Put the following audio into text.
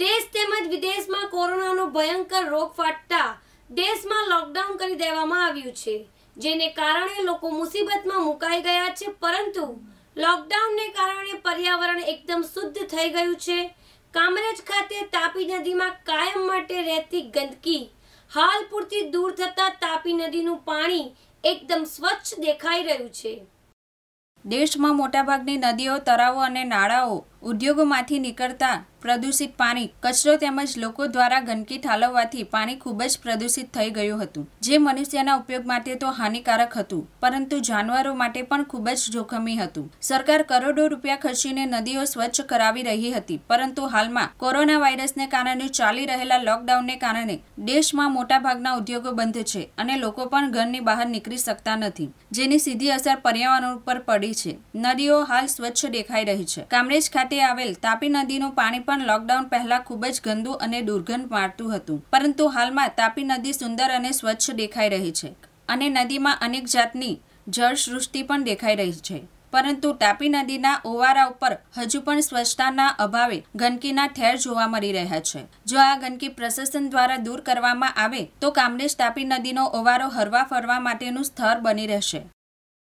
દેશ તેમજ વિદેશમાં કોરોનાનો ભયંકર રોગ ફાટતા દેશમાં લોકડાઉન કરી દેવામાં આવ્યું છે જેને કારણે લોકો મુસીબતમાં મુકાઈ ગયા છે પરંતુ લોકડાઉનને કારણે પર્યાવરણ એકદમ શુદ્ધ થઈ ગયું છે કામરેજ ખાતે તાપી નદીમાં કાયમ માટે રહેતી ગંદકી હાલ પૂરતી દૂર થતાં તાપી નદીનું પાણી એકદમ સ્વચ્છ દેખાઈ રહ્યું છે દેશમાં મોટાભાગની નદીઓ તળાવો અને નાળાઓ ઉદ્યોગોમાંથી નીકળતા પ્રદૂષિત પાણી કચરો તેમજ લોકો દ્વારા ગંદકી ઠાલવવાથી પાણી ખૂબ જ પ્રદૂષિત થઈ ગયું હતું જે મનુષ્યના ઉપયોગ માટે તો હાનિકારક હતું પરંતુ જાનવરો માટે પણ ખૂબ જ જોખમી હતું સરકાર કરોડો રૂપિયા ખર્ચીને નદીઓ સ્વચ્છ કરાવી રહી હતી પરંતુ હાલમાં કોરોના વાયરસને કારણે ચાલી રહેલા લોકડાઉનને કારણે દેશમાં મોટાભાગના ઉદ્યોગો બંધ છે અને લોકો પણ ઘરની બહાર નીકળી શકતા નથી જેની સીધી અસર પર્યાવરણ ઉપર પડી છે નદીઓ હાલ સ્વચ્છ દેખાઈ રહી છે કામરેજ ખાતે કાંઠે આવેલ તાપી નદીનું પાણી પણ લોકડાઉન પહેલા ખૂબ જ ગંદુ અને દુર્ગંધ મારતું હતું પરંતુ હાલમાં તાપી નદી સુંદર અને સ્વચ્છ દેખાઈ રહી છે અને નદીમાં અનેક જાતની જળસૃષ્ટિ પણ દેખાઈ રહી છે પરંતુ તાપી નદીના ઓવારા ઉપર હજુ પણ સ્વચ્છતાના અભાવે ગંદકીના ઠેર જોવા મળી રહ્યા છે જો આ ગંદકી પ્રશાસન દ્વારા દૂર કરવામાં આવે તો કામરેજ તાપી નદીનો ઓવારો હરવા ફરવા માટેનું સ્થળ બની રહેશે